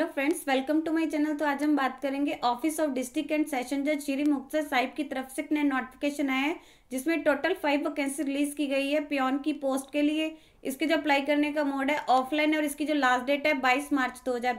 hello friends welcome to my channel तो आज हम बात करेंगे office of district and session जज श्री मुक्तर साहिब की तरफ से एक नया नोटिफिकेशन आया है जिसमें टोटल फाइव वैकेंसी रिलीज की गई है प्योन की पोस्ट के लिए इसके जो अप्लाई करने का मोड है ऑफलाइन और इसकी जो लास्ट डेट है बाईस मार्च दो है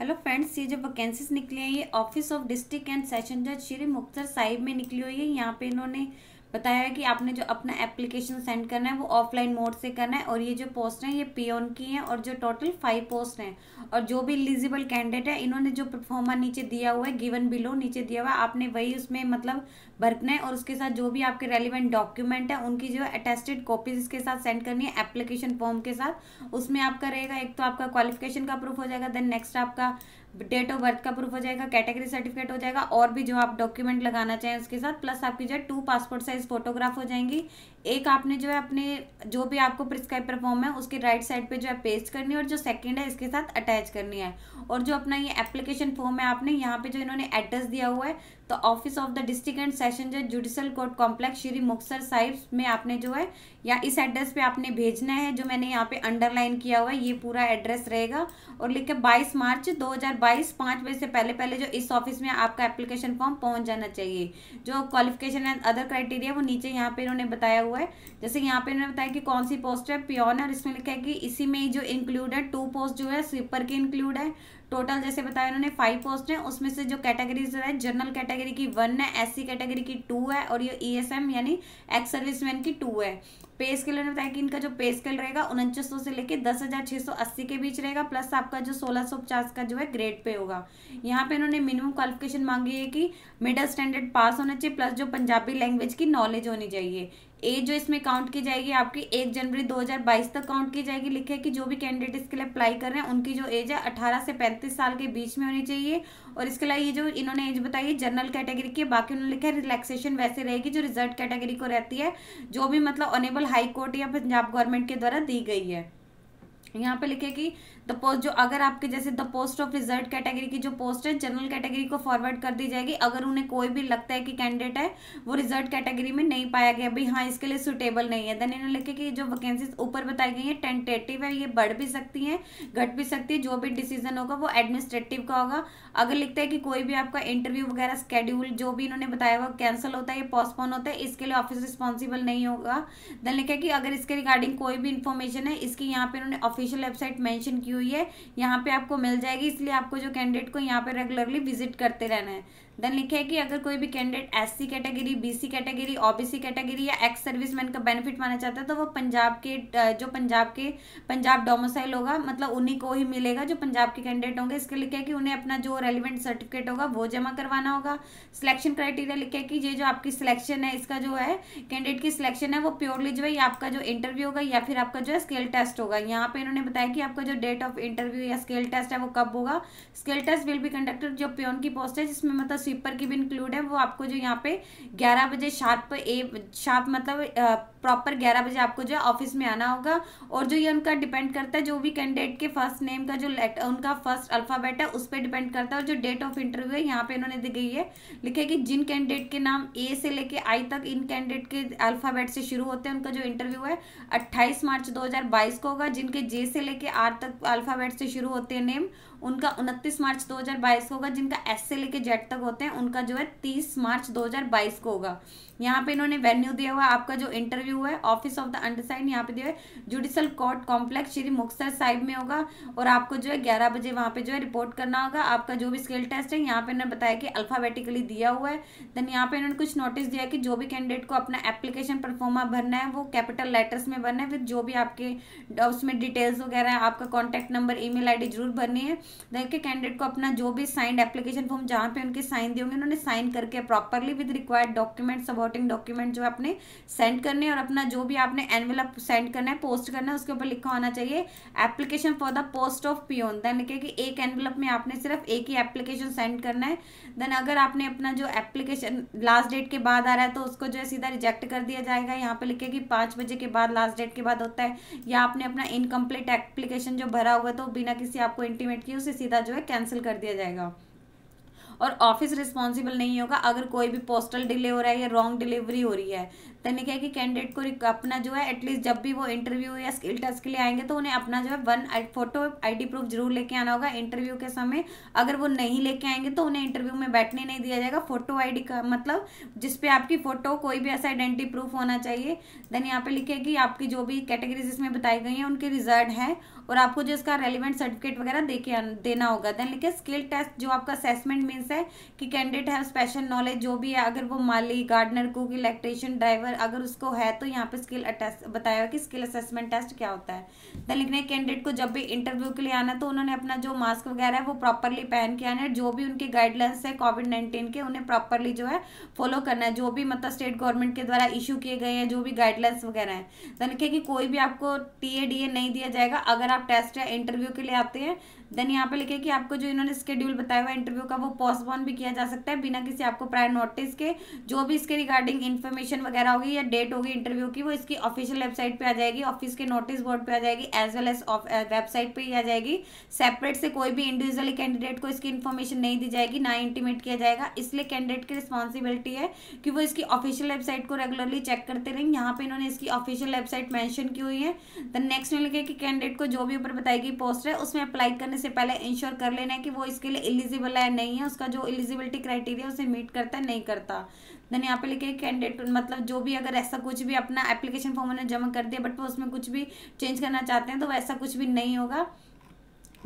हेलो फ्रेंड्स ये जो वैकेंसीज निकली है ये office of district and session जज श्री मुख्तर साहिब में निकली हुई है यहाँ पे इन्होंने बताया है कि आपने जो अपना एप्लीकेशन सेंड करना है वो ऑफलाइन मोड से करना है और ये जो पोस्ट हैं ये पीओन की हैं और जो टोटल फाइव पोस्ट हैं और जो भी एलिजिबल कैंडिडेट है इन्होंने जो परफॉर्मा नीचे दिया हुआ है गिवन बिलो नीचे दिया हुआ है आपने वही उसमें मतलब भरना है और उसके साथ जो भी आपके रेलिवेंट डॉक्यूमेंट है उनकी जो अटेस्टेड कॉपीज इसके साथ सेंड करनी है एप्लीकेशन फॉर्म के साथ उसमें आपका रहेगा एक तो आपका क्वालिफिकेशन का प्रूफ हो जाएगा देन नेक्स्ट आपका डेट ऑफ बर्थ का प्रूफ हो जाएगा कैटेगरी सर्टिफिकेट हो जाएगा और भी जो आप डॉक्यूमेंट लगाना चाहें उसके साथ प्लस आपकी जो है टू पासपोर्ट साइज फोटोग्राफ हो जाएंगी एक आपने जो है अपने जो भी आपको प्रिस्क्राइब परफॉर्म है उसके राइट साइड पे जो है पेस्ट करनी है और जो सेकंड है इसके साथ अटैच करनी है और जो अपना ये एप्लीकेशन फॉर्म है आपने यहाँ पे जो इन्होंने एड्रेस दिया हुआ है तो office of the district and session जज judicial court complex Shri Muktsar Sahib में आपने जो है या इस एड्रेस पे आपने भेजना है जो मैंने यहाँ पे अंडरलाइन किया हुआ है ये पूरा एड्रेस रहेगा और लिख के बाईस मार्च दो हजार बाईस पाँच बजे से पहले पहले जो इस ऑफिस में आपका एप्लीकेशन फॉर्म पहुंच जाना चाहिए जो क्वालिफिकेशन एंड अदर क्राइटेरिया वो नीचे यहाँ पे इन्होंने बताया हुआ है जैसे यहाँ पे इन्होंने बताया कि कौन सी पोस्ट है प्योन और इसमें लिखा है कि इसी में जो इंक्लूड है टू पोस्ट जो है स्वीपर की इंक्लूड है टोटल जैसे बताया उन्होंने फाइव पोस्ट हैं उसमें से जो कैटेगरीज है जनरल कैटेगरी की वन है एससी कैटेगरी की टू है और ये ईएसएम e यानी एक्स सर्विसमैन की टू है पे स्केल ने बताया कि इनका जो पे स्केल रहेगा सौ से लेकर दस हज़ार छह सौ अस्सी के बीच रहेगा प्लस आपका जो सोलह सौ पचास का जो है ग्रेड पे होगा यहाँ पे इन्होंने मिनिमम क्वालिफिकेशन मांगी है कि मिडल स्टैंडर्ड पास होना चाहिए प्लस जो पंजाबी लैंग्वेज की नॉलेज होनी चाहिए एज जो इसमें काउंट की जाएगी आपकी एक जनवरी 2022 तक काउंट की जाएगी लिखे कि जो भी कैंडिडेट इसके लिए अप्लाई कर रहे हैं उनकी जो एज है 18 से 35 साल के बीच में होनी चाहिए और इसके अलावा ये जो इन्होंने एज बताई है जनरल कैटेगरी की बाकी उन्होंने लिखा है रिलैक्सेशन वैसे रहेगी जो रिजल्ट कैटेगरी को रहती है जो भी मतलब ऑनेबल हाई कोर्ट या पंजाब गवर्नमेंट के द्वारा दी गई है यहाँ पे लिखे कि द पोस्ट जो अगर आपके जैसे the post of result category की जो पोस्ट है जनरल कैटेगरी को फॉरवर्ड कर दी जाएगी अगर उन्हें कोई भी लगता है कि कैंडिडेट है वो रिजल्ट कैटेगरी में नहीं पाया गया भाई हाँ इसके लिए सुटेबल नहीं है देन इन्होंने लिखे कि जो वैकेंसीज ऊपर बताई गई है टेंटेटिव है ये बढ़ भी सकती है घट भी सकती है जो भी डिसीजन होगा वो एडमिनिस्ट्रेटिव का होगा अगर लिखता है कि कोई भी आपका इंटरव्यू वगैरह स्केड्यूल जो भी इन्होंने बताया हुआ कैंसिल होता है या पोस्टपोन होता है इसके लिए ऑफिस रिस्पॉन्सिबल नहीं होगा देन लिखा कि अगर इसके रिगार्डिंग कोई भी इन्फॉर्मेशन है इसकी यहाँ पे इन्होंने ऑफिशियल वेबसाइट मैंशन की हुई है यहाँ पे आपको मिल जाएगी इसलिए आपको जो कैंडिडेट को यहाँ पे रेगुलरली विजिट करते रहना है देन लिखा है कि अगर कोई भी candidate S C category BC category OBC category या एक्स सर्विसमैन का बेनिफिट माना चाहता है तो वो पंजाब के जो पंजाब के पंजाब डोमोसाइल होगा मतलब उन्हीं को ही मिलेगा जो पंजाब के कैंडिडेट होंगे इसके लिखे है कि उन्हें अपना जो रेलिवेंट सर्टिफिकेट होगा वो जमा करवाना होगा सिलेक्शन क्राइटेरिया लिखा है कि ये जो आपकी सिलेक्शन है इसका जो है कैंडिडेट की सिलेक्शन है वो प्योरली जो है आपका जो इंटरव्यू होगा या फिर आपका जो है स्केल टेस्ट होगा यहाँ पे इन्होंने बताया कि आपका जो डेट ऑफ इंटरव्यू या स्केल टेस्ट है वो कब होगा scale test will be conducted जो प्योन की पोस्ट है जिसमें मतलब स्लीपर की भी इंक्लूड है वो आपको जो यहाँ पे ग्यारह बजे शार्प ए शार्प मतलब प्रॉपर ग्यारह बजे आपको जो है ऑफिस में आना होगा और जो ये उनका डिपेंड करता है जो भी कैंडिडेट के फर्स्ट नेम का जो लेटर उनका फर्स्ट अल्फ़ाबेट है उस पर डिपेंड करता है और जो डेट ऑफ इंटरव्यू है यहाँ पे इन्होंने दी गई है लिखे कि जिन कैंडिडेट के नाम ए से लेके आई तक इन कैंडिडेट के अल्फ़ाबेट से शुरू होते हैं उनका जो इंटरव्यू है अट्ठाईस मार्च दो को होगा जिनके जे से लेके आर तक अल्फ़ाबेट से शुरू होते हैं नेम उनका उनतीस मार्च दो को होगा जिनका एस से लेके जेड तक होते हैं उनका जो है तीस मार्च दो को होगा यहाँ पे इन्होंने वेन्यू दिया हुआ आपका जो इंटरव्यू हुआ हुआ है ऑफिस ऑफ द अंडरसाइड यहाँ पे दिया है judicial court complex Shri Muktsar side में होगा और आपको जो है ग्यारह बजे वहाँ पे जो है रिपोर्ट करना होगा आपका जो भी स्किल टेस्ट है यहाँ पे इन्होंने बताया कि अल्फाबेटिकली दिया हुआ है देन यहाँ पे इन्होंने कुछ नोटिस दिया कि जो भी कैंडिडेट को अपना एप्लीकेशन परफॉर्मा भरना है वो कैपिटल लेटर्स में भरना है विद जो भी आपके उसमें डिटेल्स वगैरह है आपका कॉन्टैक्ट नंबर ई मेल जरूर भरनी है देखिए कैंडिडेट को अपना जो भी साइंड एप्लीकेशन फॉर्म जहाँ पे उनके साइन दिए होंगे उन्होंने साइन करके properly with required document supporting document जो आपने सेंड करने और अपना जो भी आपने एनवेलप सेंड करना है पोस्ट करना है उसके ऊपर लिखा होना चाहिए application for the post of peon then क्योंकि एक एनवेलप में आपने सिर्फ एक ही एप्लीकेशन सेंड करना है देन अगर आपने अपना जो एप्लीकेशन लास्ट डेट के बाद आ रहा है तो उसको जो है सीधा रिजेक्ट कर दिया जाएगा यहाँ पर लिखे कि पाँच बजे के बाद लास्ट डेट के बाद होता है या आपने अपना इनकम्प्लीट एप्लीकेशन जो भरा हुआ तो बिना किसी आपको इंटीमेट किए उसे सीधा जो है कैंसिल कर दिया जाएगा और ऑफिस रिस्पॉन्सिबल नहीं होगा अगर कोई भी पोस्टल डिले हो रहा है या रॉन्ग डिलीवरी हो रही है मैंने कहा कि कैंडिडेट को अपना जो है एटलीस्ट जब भी वो इंटरव्यू या स्किल टेस्ट के लिए आएंगे तो उन्हें अपना जो है वन फोटो आईडी प्रूफ जरूर लेके आना होगा इंटरव्यू के समय अगर वो नहीं लेके आएंगे तो उन्हें इंटरव्यू में बैठने नहीं दिया जाएगा फोटो आईडी का मतलब जिसपे आपकी फोटो कोई भी ऐसा आइडेंटिटी प्रूफ होना चाहिए देन यहाँ पे लिखे कि आपकी जो भी कैटेगरीज इसमें बताई गई है उनके रिजल्ट है और आपको जो इसका रेलिवेंट सर्टिफिकेट वगैरह दे के देना होगा देन लिखे स्किल टेस्ट जो आपका असेसमेंट मीन्स है कि कैंडिडेट है स्पेशल नॉलेज जो भी है अगर वो माली गार्डनर कुक इलेक्ट्रिशियन ड्राइवर पर अगर उसको है तो यहाँ पे स्किल अटेस्ट बताया कि स्किल असेसमेंट टेस्ट क्या होता है देन लिखने कैंडिडेट को जब भी इंटरव्यू के लिए आना तो उन्होंने अपना जो मास्क वगैरह है वो प्रॉपरली पहन के आना है जो भी उनके गाइडलाइंस है कोविड नाइन्टीन के उन्हें प्रॉपरली जो है फॉलो करना है जो भी मतलब स्टेट गवर्नमेंट के द्वारा इशू किए गए हैं जो भी गाइडलाइंस वगैरह हैं देन लिखे कि कोई भी आपको टी ए डी ए नहीं दिया जाएगा अगर आप टेस्ट या इंटरव्यू के लिए आते हैं देन यहाँ पे लिखे कि आपको जो इन्होंने स्केड्यूल बताया हुआ इंटरव्यू का वो पोस्टपोन भी किया जा सकता है बिना किसी आपको प्रायर नोटिस के जो भी इसके रिगार्डिंग इन्फॉर्मेशन वगैरह होगी या डेट होगी इंटरव्यू की वो इसकी ऑफिशियल वेबसाइट पे आ जाएगी ऑफिस के नोटिस बोर्ड पे आ जाएगी एज वेल एज वेबसाइट पे ही आ जाएगी सेपरेट से कोई भी इंडिविजुअली कैंडिडेट को इसकी इन्फॉर्मेशन नहीं दी जाएगी ना इंटीमेट किया जाएगा इसलिए कैंडिडेट की रिस्पॉन्सिबिलिटी है कि वो इसकी ऑफिशियल वेबसाइट को रेगुलरली चेक करते रहेंगे यहाँ पे इन्होंने इसकी ऑफिशियल वेबसाइट मैंशन की हुई है द नेक्स्ट में लिखे कि कैंडिडेट को जो भी ऊपर बताई गई पोस्ट है उसमें अप्लाई करने से पहले इंश्योर कर लेना है कि वो इसके लिए एलिजिबल है नहीं है उसका जो एलिजिबिलिटी क्राइटेरिया उसे मीट करता है नहीं करता देन यहाँ पे लिखे कैंडिडेट मतलब जो भी अगर ऐसा कुछ भी अपना एप्लीकेशन फॉर्म उन्होंने जमा कर दिया बट वो उसमें कुछ भी चेंज करना चाहते हैं तो वैसा कुछ भी नहीं होगा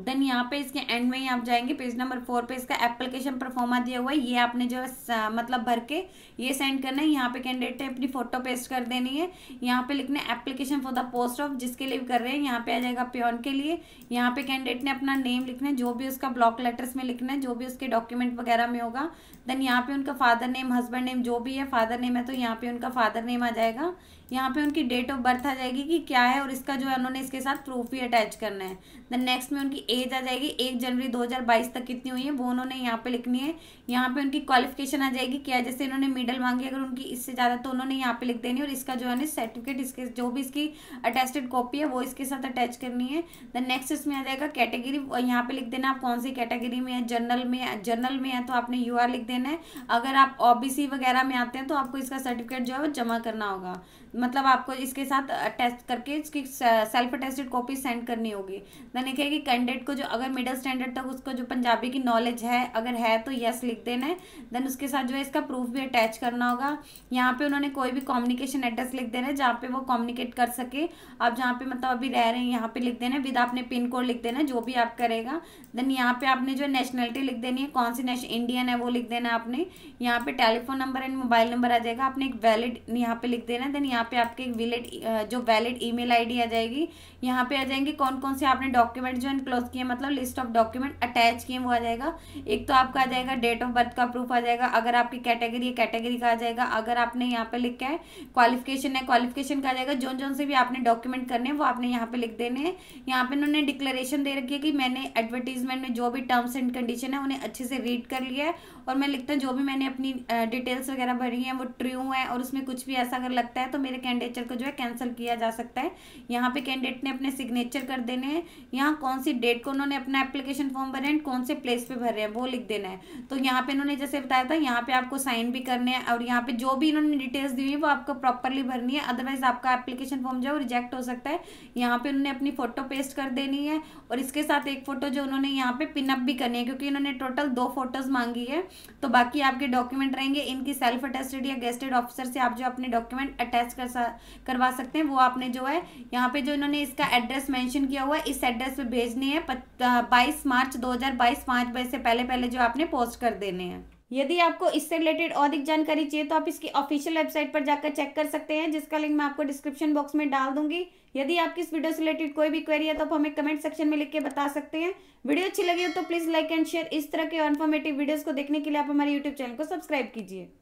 देन यहाँ पे इसके एंड में ही आप जाएंगे पेज नंबर फोर पे इसका एप्लीकेशन परफॉर्मा दिया हुआ है ये आपने जो है मतलब भर के ये सेंड करना है यहाँ पे कैंडिडेट ने अपनी फोटो पेस्ट कर देनी है यहाँ पे लिखना है application for the post of जिसके लिए कर रहे हैं यहाँ पे आ जाएगा प्योन के लिए यहाँ पे कैंडिडेट ने अपना नेम लिखना है जो भी उसका ब्लॉक लेटर्स में लिखना है जो भी उसके डॉक्यूमेंट वगैरह में होगा देन यहाँ पे उनका फादर नेम हस्बैंड नेम जो भी है फादर नेम है तो यहाँ पे उनका फादर नेम आ जाएगा यहाँ पे उनकी डेट ऑफ बर्थ आ जाएगी कि क्या है और इसका जो है उन्होंने इसके साथ प्रूफ भी अटैच करना है देन नेक्स्ट में उनकी एज आ जाएगी एक जनवरी 2022 तक कितनी हुई है वो उन्होंने यहाँ पे लिखनी है यहाँ पे उनकी क्वालिफिकेशन आ जाएगी क्या जैसे इन्होंने मेडल मांगी अगर उनकी इससे ज़्यादा तो उन्होंने यहाँ पे लिख देनी और इसका जो है ना सर्टिफिकेट इसके जो भी इसकी अटेस्टेड कॉपी है वो इसके साथ अटैच करनी है देन नेक्स्ट इसमें आ जाएगा कैटेगरी यहाँ पे लिख देना आप कौन सी कैटेगरी में है जर्नल में जर्नल में है तो आपने यू लिख देना है अगर आप ओ वगैरह में आते हैं तो आपको इसका सर्टिफिकेट जो है वो जमा करना होगा मतलब आपको इसके साथ टेस्ट करके इसकी सेल्फ अटेस्टेड कॉपी सेंड करनी होगी देन लिखे कि कैंडिडेट को जो अगर मिडिल स्टैंडर्ड तक उसको जो पंजाबी की नॉलेज है अगर है तो येस लिख देना है देन उसके साथ जो है इसका प्रूफ भी अटैच करना होगा यहाँ पे उन्होंने कोई भी कम्युनिकेशन एड्रेस लिख देना है जहाँ पे वो कम्युनिकेट कर सके आप जहाँ पे मतलब अभी रह रहे हैं यहाँ पे लिख देना है विद आपने पिन कोड लिख देना है जो भी आप करेगा देन यहाँ पे आपने जो नेशनलिटी लिख देनी है कौन सी नेशन इंडियन है वो लिख देना है आपने यहाँ पे telephone number and mobile number आ जाएगा आपने एक वैलिड यहाँ पे लिख देना है देन यहाँ यहाँ पे आपके विलेड जो वैलिड ईमेल आईडी आ जाएगी यहाँ पे आ जाएंगे कौन कौन से आपने डॉक्यूमेंट जो इनक्लोज किए मतलब लिस्ट ऑफ डॉक्यूमेंट अटैच किए वो आ जाएगा एक तो आपका आ जाएगा डेट ऑफ बर्थ का प्रूफ आ जाएगा अगर आपकी कैटेगरी है कैटेगरी का आ जाएगा अगर आपने यहाँ पे लिखा है क्वालिफिकेशन है क्वालिफिकेशन का आ जाएगा जो जो से भी आपने डॉक्यूमेंट करने हैं वो आपने यहाँ पे लिख देने हैं यहाँ पे उन्होंने डिक्लेरेशन दे रखी है कि मैंने एडवर्टीजमेंट में जो भी टर्म्स एंड कंडीशन है उन्हें अच्छे से रीड कर लिया है और मैं लिखता हूँ जो भी मैंने अपनी डिटेल्स वगैरह भरी हैं वो ट्रू है और उसमें कुछ भी ऐसा अगर लगता है तो मेरे मेरे कैंडिडेचर को जो है कैंसिल किया जा सकता है यहाँ पे कैंडिडेट ने अपने सिग्नेचर कर देने हैं यहाँ कौन सी डेट को उन्होंने अपना एप्लीकेशन फॉर्म भरे हैं कौन से प्लेस पे भर रहे हैं वो लिख देना है तो यहाँ पे इन्होंने जैसे बताया था यहाँ पे आपको साइन भी करने हैं और यहाँ पे जो भी इन्होंने डिटेल्स दी हुई है वो आपको प्रॉपरली भरनी है अदरवाइज आपका एप्लीकेशन फॉर्म जो है रिजेक्ट हो सकता है यहाँ पे उन्होंने अपनी फोटो पेस्ट कर देनी है और इसके साथ एक फोटो जो उन्होंने यहाँ पे पिनअप भी करनी है क्योंकि इन्होंने टोटल दो फोटोज मांगी है तो बाकी आपके डॉक्यूमेंट रहेंगे इनकी सेल्फ अटेस्टेड या गेस्टेड ऑफिसर से आप जो अपने डॉक्यूमेंट अटैच कर कर करवा सकते हैं वो आपने जो है यहाँ पे जो इन्होंने इसका एड्रेस मेंशन किया हुआ है इस एड्रेस पे भेजने हैं बाईस मार्च 2022 हज़ार बाईस पाँच बजे से पहले पहले जो आपने पोस्ट कर देने हैं यदि आपको इससे रिलेटेड और अधिक जानकारी चाहिए तो आप इसकी ऑफिशियल वेबसाइट पर जाकर चेक कर सकते हैं जिसका लिंक मैं आपको डिस्क्रिप्शन बॉक्स में डाल दूंगी यदि आपकी इस वीडियो से रिलेटेड कोई भी क्वेरी है तो आप हमें कमेंट सेक्शन में लिख के बता सकते हैं वीडियो अच्छी लगी हो तो प्लीज़ लाइक एंड शेयर इस तरह के इन्फॉर्मेटिव वीडियोज़ को देखने के लिए आप हमारे यूट्यूब चैनल को सब्सक्राइब कीजिए